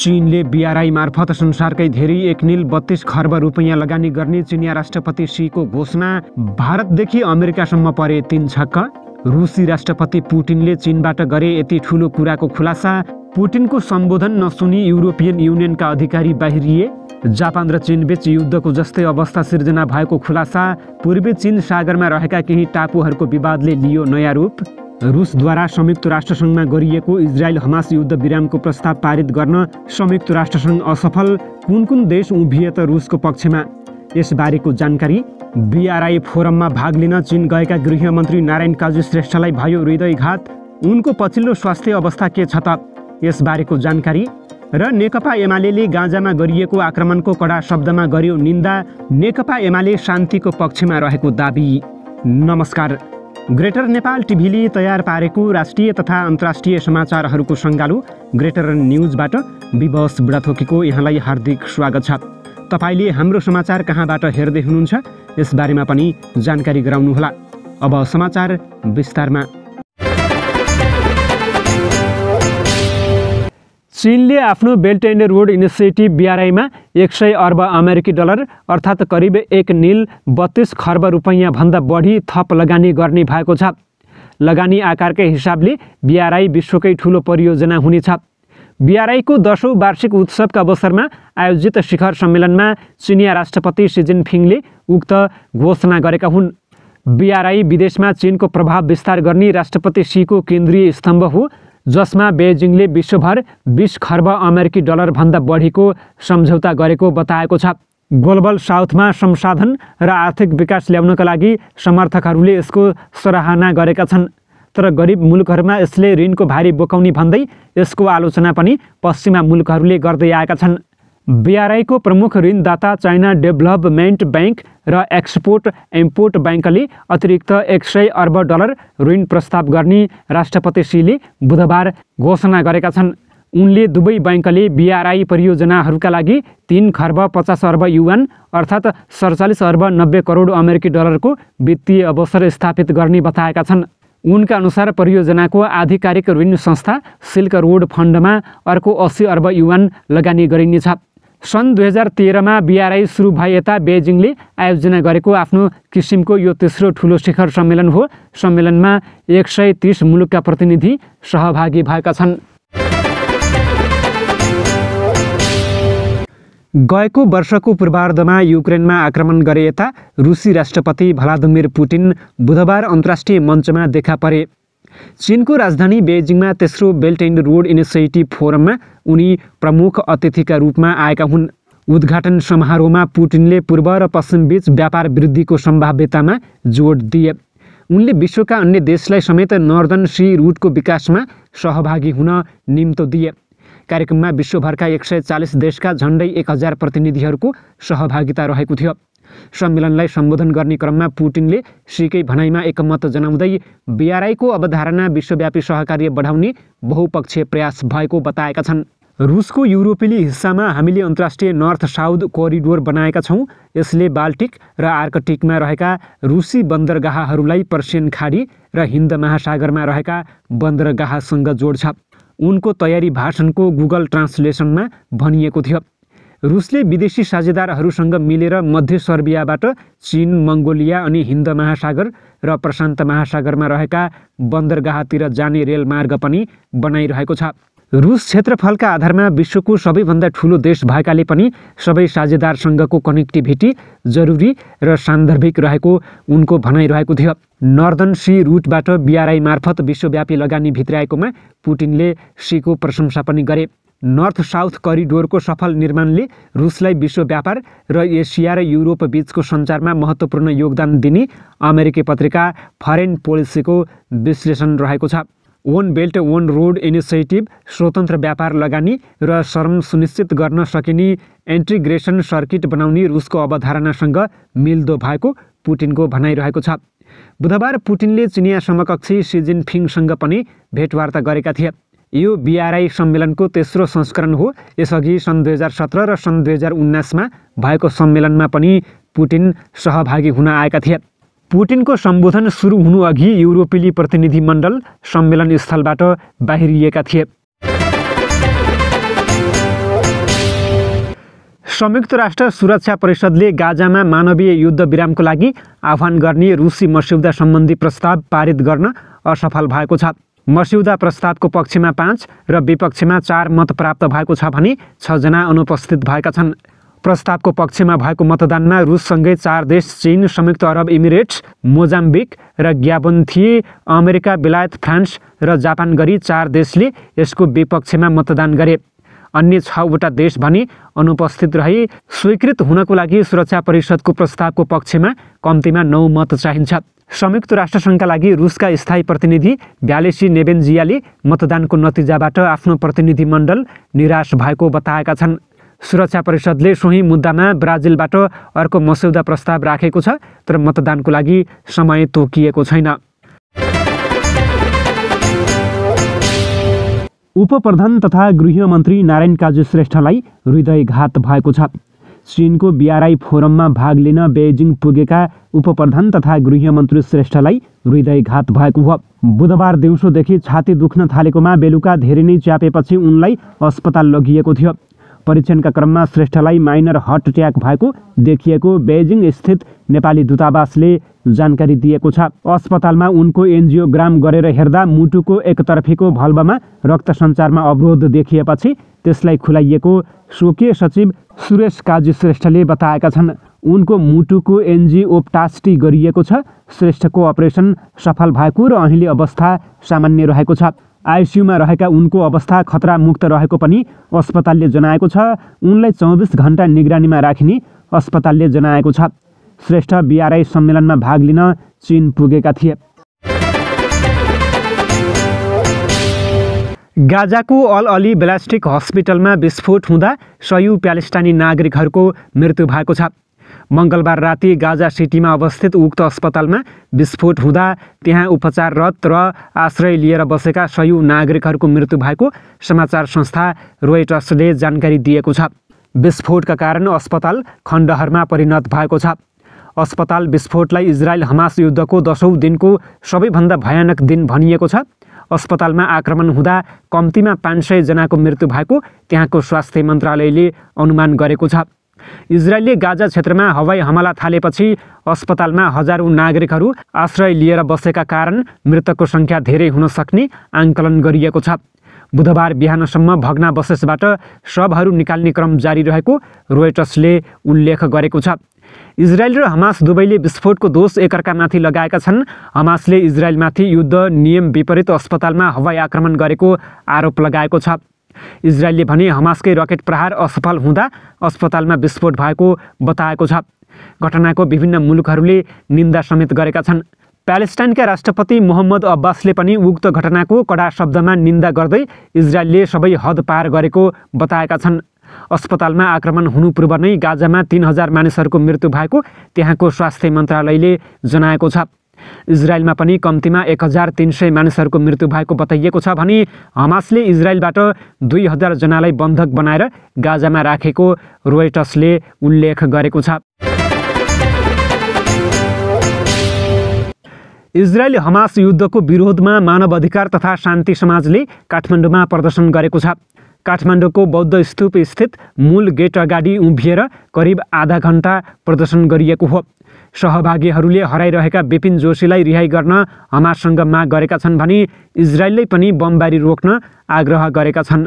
चीनले बिआरआई मार्फत संसारकै धेरै एक निल बत्तीस खर्ब रुपियाँ लगानी गर्ने चिनिया राष्ट्रपति सीको घोषणा भारतदेखि अमेरिकासम्म परे तिन छक्क रुसी राष्ट्रपति पुटिनले चिनबाट गरे यति ठुलो कुराको खुलासा पुटिनको सम्बोधन नसुनी युरोपियन युनियनका अधिकारी बाहिरिए जापान र चीनबीच युद्धको जस्तै अवस्था सिर्जना भएको खुलासा पूर्वी चीन सागरमा रहेका केही टापुहरूको विवादले लियो नयाँ रूप रुसद्वारा संयुक्त राष्ट्रसङ्घमा गरिएको इजरायल हमास युद्ध विरामको प्रस्ताव पारित गर्न संयुक्त राष्ट्रसङ्घ असफल कुन कुन देश उभिए त रुसको पक्षमा यसबारेको जानकारी बिआरआई फोरममा भाग लिन चीन गएका गृहमन्त्री नारायण काजु श्रेष्ठलाई भयो हृदयघात उनको पछिल्लो स्वास्थ्य अवस्था के छ त यसबारेको जानकारी र नेकपा एमाले गाँजामा गरिएको आक्रमणको कडा शब्दमा गर्यो निन्दा नेकपा एमाले शान्तिको पक्षमा रहेको दावी नमस्कार ग्रेटर नेपाल टिभीले तयार पारेको राष्ट्रिय तथा अन्तर्राष्ट्रिय समाचारहरूको सङ्गालो ग्रेटर न्युजबाट बिबस बुढाथोकीको यहाँलाई हार्दिक स्वागत छ तपाईँले हाम्रो समाचार कहाँबाट हेर्दै हुनुहुन्छ यसबारेमा पनि जानकारी गराउनुहोला अब समाचार विस्तारमा चिनले आफ्नो बेल्ट एन्ड रोड इनिसिएटिभ बिआरआईमा एक सय अर्ब अमेरिकी डलर अर्थात् करिब एक निल बत्तिस खर्ब रुपैयाँभन्दा बढी थप लगानी गर्ने भएको छ लगानी आकारकै हिसाबले बिआरआई विश्वकै ठुलो परियोजना हुनेछ बिआरआईको दसौँ वार्षिक उत्सवका अवसरमा आयोजित शिखर सम्मेलनमा चिनिया राष्ट्रपति सी जिनफिङले उक्त घोषणा गरेका हुन् बिआरआई विदेशमा चिनको प्रभाव विस्तार गर्ने राष्ट्रपति सीको केन्द्रीय स्तम्भ हो जसमा बेजिङले विश्वभर बिस खर्ब अमेरिकी डलरभन्दा बढीको सम्झौता गरेको बताएको छ ग्लोबल साउथमा संसाधन र आर्थिक विकास ल्याउनका लागि समर्थकहरूले यसको सराहना गरेका छन् तर गरिब मुलुकहरूमा यसले ऋणको भारी बोकाउने भन्दै यसको आलोचना पनि पश्चिमा मुलुकहरूले गर्दै आएका छन् बिआरआईको प्रमुख ऋणदाता चाइना डेभलपमेन्ट ब्याङ्क र एक्सपोर्ट इम्पोर्ट ब्याङ्कले अतिरिक्त एक सय अर्ब डलर ऋण प्रस्ताव गर्ने राष्ट्रपति सीले बुधबार घोषणा गरेका छन् उनले दुवै ब्याङ्कले बिआरआई परियोजनाहरूका लागि तिन खर्ब पचास अर्ब युएन अर्थात् सडचालिस अर्ब नब्बे करोड अमेरिकी डलरको वित्तीय अवसर स्थापित गर्ने बताएका छन् उनका अनुसार परियोजनाको आधिकारिक ऋण संस्था सिल्क रोड फन्डमा अर्को अस्सी अर्ब युएन लगानी गरिनेछ सन् दुई हजार तेह्रमा बिआरआई सुरु भए यता बेजिङले आयोजना गरेको आफ्नो किसिमको यो तेस्रो ठुलो शिखर सम्मेलन हो सम्मेलनमा एक सय तिस मुलुकका प्रतिनिधि सहभागी भएका छन् गएको वर्षको पूर्वार्धमा युक्रेनमा आक्रमण गरे यता रुसी राष्ट्रपति भ्लादिमिर पुटिन बुधबार अन्तर्राष्ट्रिय मञ्चमा देखा परे चिनको राजधानी बेजिङमा तेस्रो बेल्ट एन्ड रोड इनिसिएटिभ फोरममा उनी प्रमुख अतिथिका रूपमा आएका हुन् उद्घाटन समारोहमा पुटिनले पूर्व र पश्चिमबीच व्यापार वृद्धिको सम्भाव्यतामा जोड दिए उनले विश्वका अन्य देशलाई समेत नर्दन सी रुटको विकासमा सहभागी हुन निम्तो दिए कार्यक्रममा विश्वभरका एक सय चालिस देशका झन्डै एक हजार प्रतिनिधिहरूको सहभागिता रहेको थियो सम्मेलनलाई सम्बोधन गर्ने क्रममा पुटिनले सिकै भनाइमा एकमत जनाउँदै बिआरआईको अवधारणा विश्वव्यापी सहकार्य बढाउने बहुपक्षीय प्रयास भएको बताएका छन् रुसको युरोपेली हिस्सामा हामीले अन्तर्राष्ट्रिय नर्थ साउथ कोरिडोर बनाएका छौँ यसले बाल्टिक र आर्कटिकमा रहेका रुसी बन्दरगाहहरूलाई पर्सियन खाडी र हिन्द महासागरमा रहेका बन्दरगाहसँग जोड्छ उनको तयारी भाषणको गुगल ट्रान्सलेसनमा भनिएको थियो रुसले विदेशी साझेदारहरूसँग मिलेर मध्य सर्बियाबाट चिन मङ्गोलिया अनि हिन्द महासागर र प्रशान्त महासागरमा रहेका बन्दरगाहतिर जाने रेलमार्ग पनि बनाइरहेको छ रुस क्षेत्रफलका आधारमा विश्वको सबैभन्दा ठुलो देश भएकाले पनि सबै साझेदारसँगको कनेक्टिभिटी जरुरी र सान्दर्भिक रहेको उनको भनाइरहेको थियो नर्दन सी रुटबाट बिआरआई मार्फत विश्वव्यापी लगानी भित्राएकोमा पुटिनले सीको प्रशंसा पनि गरे नर्थ साउथ करिडोरको सफल निर्माणले रुसलाई विश्व व्यापार र एसिया र युरोप बीचको सञ्चारमा महत्त्वपूर्ण योगदान दिने अमेरिकी पत्रिका फरेन पोलिसीको विश्लेषण रहेको छ one belt one road initiative स्वतन्त्र व्यापार लगानी र श्रम सुनिश्चित गर्न सकिने इन्टिग्रेसन सर्किट बनाउने रुसको अवधारणासँग मिल्दो भएको पुटिनको भनाइरहेको छ बुधबार पुटिनले चिनिया समकक्षी फिङसँग पनि भेटवार्ता गरेका थिए यो बिआरआई सम्मेलनको तेस्रो संस्करण हो यसअघि सन् दुई हजार सत्र र सन् दुई हजार उन्नाइसमा भएको सम्मेलनमा पनि पुटिन सहभागी हुन आएका थिए पुटिनको सम्बोधन सुरु हुनुअघि युरोपेली प्रतिनिधिमण्डल सम्मेलन स्थलबाट बाहिरिएका थिए संयुक्त राष्ट्र सुरक्षा परिषदले गाजामा मानवीय युद्धविरामको लागि आह्वान गर्ने रुसी मस्यौदा सम्बन्धी प्रस्ताव पारित गर्न असफल भएको छ मस्यौदा प्रस्तावको पक्षमा पाँच र विपक्षमा चार मत प्राप्त भएको छ भने छजना अनुपस्थित भएका छन् प्रस्तावको पक्षमा भएको मतदानमा रुससँगै चार देश चीन संयुक्त अरब इमिरेट्स मोजाम्बिक र ग्याबन थिए अमेरिका बेलायत फ्रान्स र जापान गरी चार देशले यसको विपक्षमा मतदान गरे अन्य छवटा देश भने अनुपस्थित रहे स्वीकृत हुनको लागि सुरक्षा परिषदको प्रस्तावको पक्षमा कम्तीमा नौ मत चाहिन्छ संयुक्त राष्ट्रसङ्घका लागि रुसका स्थायी प्रतिनिधि ब्यालेसी नेबेन्जियाले मतदानको नतिजाबाट आफ्नो प्रतिनिधिमण्डल निराश भएको बताएका छन् सुरक्षा परिषदले सोही मुद्दामा ब्राजिलबाट अर्को मस्यौदा प्रस्ताव राखेको छ तर मतदानको लागि समय तोकिएको छैन उपप्रधान तथा गृहमन्त्री नारायण काजु श्रेष्ठलाई हृदयघात भएको छ चिनको बिआरआई फोरममा भाग लिन बेजिङ पुगेका उपप्रधान तथा गृहमन्त्री श्रेष्ठलाई हृदयघात भएको हो बुधबार दिउँसोदेखि छाती दुख्न थालेकोमा बेलुका धेरै नै च्यापेपछि उनलाई अस्पताल लगिएको थियो परीक्षणका क्रममा श्रेष्ठलाई माइनर हार्ट अट्याक भएको देखिएको बेजिङ स्थित नेपाली दूतावासले जानकारी दिएको छ अस्पतालमा उनको एनजिओग्राम गरेर हेर्दा मुटुको एकतर्फीको भल्बमा रक्त सञ्चारमा अवरोध देखिएपछि त्यसलाई खुलाइएको स्वकीय सचिव सुरेश काजी श्रेष्ठले बताएका छन् उनको मुटुको एन्जिओप्टास्टी गरिएको छ श्रेष्ठको अपरेसन सफल भएको र अहिले अवस्था सामान्य रहेको छ आइसियुमा रहेका उनको अवस्था खतरामुक्त रहेको पनि अस्पतालले जनाएको छ उनलाई चौबिस घन्टा निगरानीमा राखिने अस्पतालले जनाएको छ श्रेष्ठ बिआरआई सम्मेलनमा भाग लिन चीन पुगेका थिए गाजाको अल अली ब्लास्टिक हस्पिटलमा विस्फोट हुँदा सयौँ प्यालेस्टाइनी नागरिकहरूको मृत्यु भएको छ मङ्गलबार राति गाजा सिटीमा अवस्थित उक्त अस्पतालमा विस्फोट हुँदा त्यहाँ उपचाररत र आश्रय लिएर बसेका सयौँ नागरिकहरूको मृत्यु भएको समाचार संस्था रोयटर्सले जानकारी दिएको छ विस्फोटका कारण अस्पताल खण्डहरमा परिणत भएको छ अस्पताल विस्फोटलाई इजरायल हमास युद्धको दसौँ दिनको सबैभन्दा भयानक दिन भनिएको छ अस्पतालमा आक्रमण हुँदा कम्तीमा पाँच सयजनाको मृत्यु भएको त्यहाँको स्वास्थ्य मन्त्रालयले अनुमान गरेको छ इजरायलले गाजा क्षेत्रमा हवाई हमला थालेपछि अस्पतालमा हजारौँ नागरिकहरू आश्रय लिएर बसेका कारण मृतकको सङ्ख्या धेरै हुन सक्ने आङ्कलन गरिएको छ बुधबार बिहानसम्म भग्नावशेषबाट शवहरू निकाल्ने क्रम जारी रहेको रोयटर्सले उल्लेख गरेको छ इजरायल र हमास दुवैले विस्फोटको दोष एकअर्कामाथि लगाएका छन् हमासले इजरायलमाथि युद्ध नियम विपरीत अस्पतालमा हवाई आक्रमण गरेको आरोप लगाएको छ इजरायलले भने हमासकै रकेट प्रहार असफल हुँदा अस्पतालमा विस्फोट भएको बताएको छ घटनाको विभिन्न मुलुकहरूले निन्दा समेत गरेका छन् प्यालेस्टाइनका राष्ट्रपति मोहम्मद अब्बासले पनि उक्त घटनाको कडा शब्दमा निन्दा गर्दै इजरायलले सबै हद पार गरेको बताएका छन् अस्पतालमा आक्रमण हुनु पूर्व नै गाजामा तिन हजार मानिसहरूको मृत्यु भएको त्यहाँको स्वास्थ्य मन्त्रालयले जनाएको छ इजरायलमा पनि कम्तीमा एक हजार तिन सय मानिसहरूको मृत्यु भएको बताइएको छ भने हमासले इजरायलबाट दुई हजारजनालाई बन्धक बनाएर गाजामा राखेको रोयटसले उल्लेख गरेको छ इजरायल हमास युद्धको विरोधमा मानव अधिकार तथा शान्ति समाजले काठमाडौँमा प्रदर्शन गरेको छ काठमाडौँको बौद्ध स्तूप स्थित मूल गेट अगाडि उभिएर करिब आधा घन्टा प्रदर्शन गरिएको हो सहभागीहरूले हराइरहेका विपिन जोशीलाई रिहाई गर्न हमाससँग माग गरेका छन् भने इजरायलले पनि बमबारी रोक्न आग्रह गरेका छन्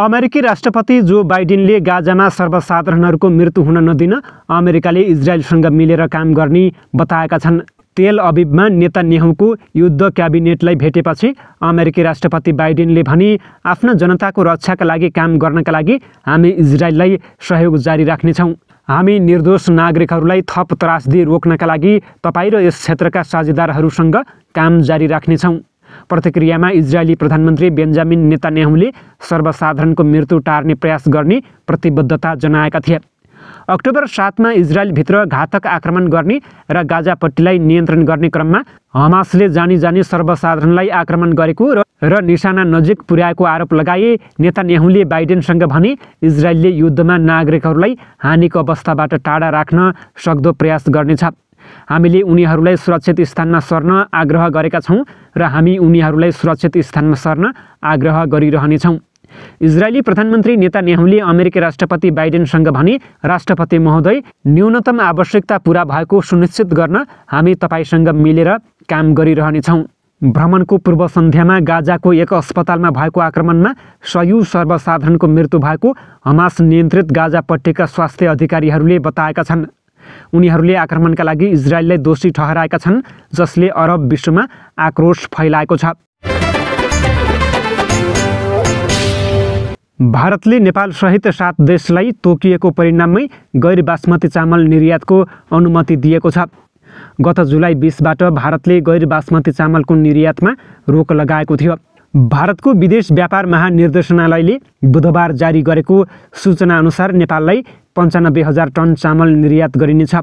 अमेरिकी राष्ट्रपति जो बाइडेनले गाजामा सर्वसाधारणहरूको मृत्यु हुन नदिन अमेरिकाले इजरायलसँग मिलेर काम गर्ने बताएका छन् तेल अबिबमा नेहुको युद्ध क्याबिनेटलाई भेटेपछि अमेरिकी राष्ट्रपति बाइडेनले भने आफ्ना जनताको रक्षाका लागि काम गर्नका लागि हामी इजरायललाई सहयोग जारी राख्नेछौँ हामी निर्दोष नागरिकहरूलाई थप त्रासदी रोक्नका लागि तपाईँ र यस क्षेत्रका साझेदारहरूसँग काम जारी राख्नेछौँ प्रतिक्रियामा इजरायली प्रधानमन्त्री बेन्जामिन नेतान्याहुले सर्वसाधारणको मृत्यु टार्ने प्रयास गर्ने प्रतिबद्धता जनाएका थिए अक्टोबर सातमा इजरायलभित्र घातक आक्रमण गर्ने र गाजापट्टिलाई नियन्त्रण गर्ने क्रममा हमासले जानी जानी सर्वसाधारणलाई आक्रमण गरेको र र निशाना नजिक पुर्याएको आरोप लगाए नेता नेहुले बाइडेनसँग भने इजरायलले युद्धमा नागरिकहरूलाई हानिको अवस्थाबाट टाढा राख्न सक्दो प्रयास गर्नेछ हामीले उनीहरूलाई सुरक्षित स्थानमा सर्न आग्रह गरेका छौँ र हामी उनीहरूलाई सुरक्षित स्थानमा सर्न आग्रह गरिरहनेछौँ इजरायली प्रधानमन्त्री नेतान्याहुले अमेरिकी राष्ट्रपति बाइडेनसँग भने राष्ट्रपति महोदय न्यूनतम आवश्यकता पुरा भएको सुनिश्चित गर्न हामी तपाईँसँग मिलेर काम गरिरहनेछौँ भ्रमणको पूर्व सन्ध्यामा गाजाको एक अस्पतालमा भएको आक्रमणमा सयु सर्वसाधारणको मृत्यु भएको हमास नियन्त्रित गाजापट्टिका स्वास्थ्य अधिकारीहरूले बताएका छन् उनीहरूले आक्रमणका लागि इजरायललाई दोषी ठहराएका छन् जसले अरब विश्वमा आक्रोश फैलाएको छ भारतले नेपाल सहित सात देशलाई तोकिएको परिणाममै गैर बासमती चामल निर्यातको अनुमति दिएको छ गत जुलाई बिसबाट भारतले गैर बासमती चामलको निर्यातमा रोक लगाएको थियो भारतको विदेश व्यापार महानिर्देशनालयले बुधबार जारी गरेको सूचनाअनुसार नेपाललाई पन्चानब्बे हजार टन चामल निर्यात गरिनेछ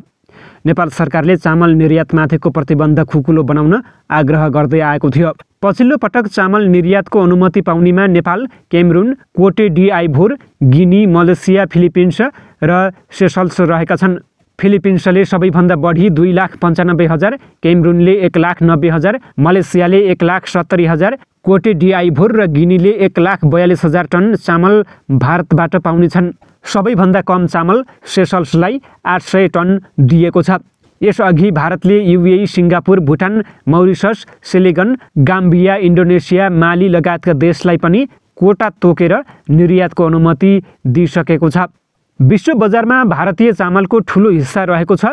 नेपाल सरकारले चामल निर्यातमाथिको प्रतिबन्ध खुकुलो बनाउन आग्रह गर्दै आएको थियो पछिल्लो पटक चामल निर्यातको अनुमति पाउनेमा Nepal Cameroon Cote d'Ivoire Guinea Malaysia Philippines र सेसल्स रहेका छन् फिलिपिन्सले सबैभन्दा बढी दुई लाख पन्चानब्बे हजार केमरुनले एक लाख नब्बे हजार मलेसियाले एक लाख सत्तरी हजार कोटे डिआइभोर र गिनीले एक लाख बयालिस हजार टन चामल भारतबाट पाउनेछन् सबैभन्दा कम चामल सेसल्सलाई आठ सय टन दिएको छ यसअघि भारतले UAE Singapore Bhutan Mauritius Senegal Gambia Indonesia Mali लगायतका देशलाई पनि कोटा तोकेर निर्यातको अनुमति दिइसकेको छ विश्व बजारमा भारतीय चामलको ठुलो हिस्सा रहेको छ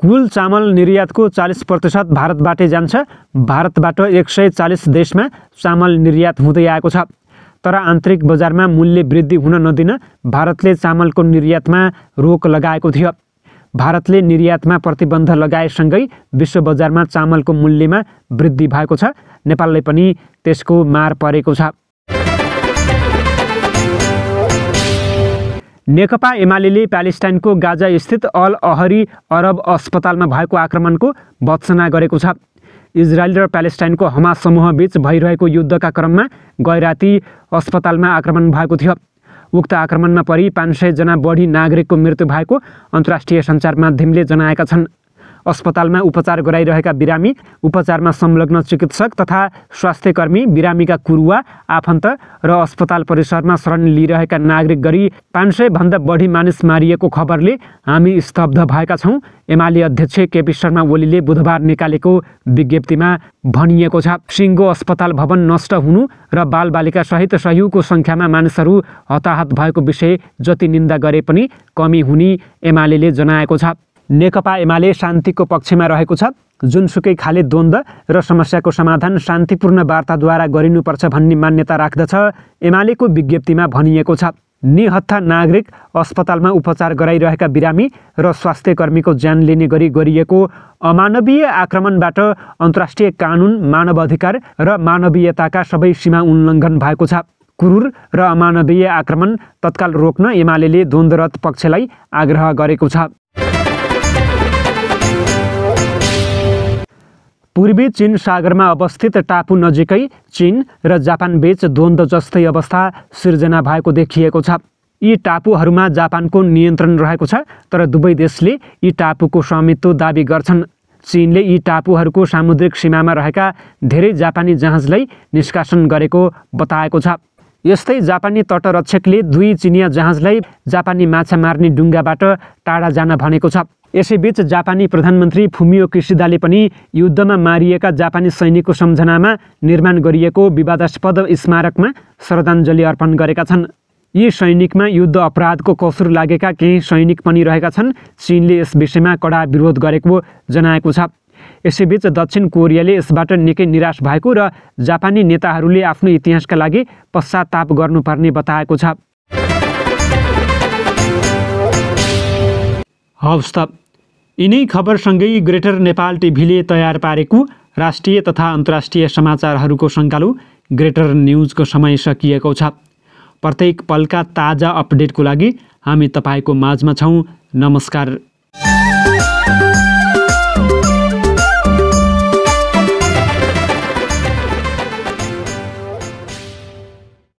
कुल चामल निर्यातको चालिस प्रतिशत भारतबाटै जान्छ भारतबाट एक सय चालिस देशमा चामल निर्यात हुँदै आएको छ तर आन्तरिक बजारमा मूल्य वृद्धि हुन नदिन भारतले चामलको निर्यातमा रोक लगाएको थियो भारतले निर्यातमा प्रतिबन्ध लगाएसँगै विश्व बजारमा चामलको मूल्यमा वृद्धि भएको छ नेपालले पनि त्यसको मार परेको छ नेकपा एमाले प्यालेस्टाइनको गाजास्थित अल अहरी अरब अस्पतालमा भएको आक्रमणको भत्सना गरेको छ इजरायल र प्यालेस्टाइनको हमास समूहबीच भइरहेको युद्धका क्रममा गैराती अस्पतालमा आक्रमण भएको थियो उक्त आक्रमणमा परि पाँच सयजना बढी नागरिकको मृत्यु भएको अन्तर्राष्ट्रिय सञ्चार माध्यमले जनाएका छन् अस्पतालमा उपचार गराइरहेका बिरामी उपचारमा संलग्न चिकित्सक तथा स्वास्थ्यकर्मी बिरामीका कुरुवा आफन्त र अस्पताल परिसरमा शरण लिइरहेका नागरिक गरी पाँच सयभन्दा बढी मानिस मारिएको खबरले हामी स्तब्ध भएका छौँ एमाले अध्यक्ष केपी शर्मा ओलीले बुधबार निकालेको विज्ञप्तिमा भनिएको छ सिङ्गो अस्पताल भवन नष्ट हुनु र बालबालिका सहित सयौँको सङ्ख्यामा मानिसहरू हताहत भएको विषय जति निन्दा गरे पनि कमी हुने एमाले जनाएको छ नेकपा एमाले शान्तिको पक्षमा रहेको छ जुनसुकै खाले द्वन्द्व र समस्याको समाधान शान्तिपूर्ण वार्ताद्वारा गरिनुपर्छ भन्ने मान्यता राख्दछ एमालेको विज्ञप्तिमा भनिएको छ निहत्था नागरिक अस्पतालमा उपचार गराइरहेका बिरामी र स्वास्थ्य कर्मीको ज्यान लिने गरी गरिएको अमानवीय आक्रमणबाट अन्तर्राष्ट्रिय कानुन मानव अधिकार र मानवीयताका सबै सीमा उल्लङ्घन भएको छ क्रुर र अमानवीय आक्रमण तत्काल रोक्न एमाले द्वन्द्वरत पक्षलाई आग्रह गरेको छ पूर्वी चिन सागरमा अवस्थित टापु नजिकै चिन र जापान बीच द्वन्द्व जस्तै अवस्था सिर्जना भएको देखिएको छ यी टापुहरूमा जापानको नियन्त्रण रहेको छ तर दुवै देशले यी टापुको स्वामित्व दावी गर्छन् चिनले यी टापुहरूको सामुद्रिक सीमामा रहेका धेरै जापानी जहाजलाई निष्कासन गरेको बताएको छ यस्तै जापानी तटरक्षकले दुई चिनिया जहाजलाई जापानी माछा मार्ने डुङ्गाबाट टाढा जान भनेको छ यसैबीच जापानी प्रधानमन्त्री फुमियो किसिदाले पनि युद्धमा मारिएका जापानी सैनिकको सम्झनामा निर्माण गरिएको विवादास्पद स्मारकमा श्रद्धाञ्जली अर्पण गरेका छन् यी सैनिकमा युद्ध अपराधको कसुर लागेका केही सैनिक पनि रहेका छन् चिनले यस विषयमा कडा विरोध गरेको जनाएको छ यसैबीच दक्षिण कोरियाले यसबाट निकै निराश भएको र जापानी नेताहरूले आफ्नो इतिहासका लागि पश्चाताप गर्नुपर्ने बताएको छ हवस् त यिनै खबरसँगै ग्रेटर नेपाल टिभीले तयार पारेको राष्ट्रिय तथा अन्तर्राष्ट्रिय समाचारहरूको सङ्कालो ग्रेटर न्युजको समय सकिएको छ प्रत्येक पलका ताजा अपडेटको लागि हामी तपाईँको माझमा छौँ नमस्कार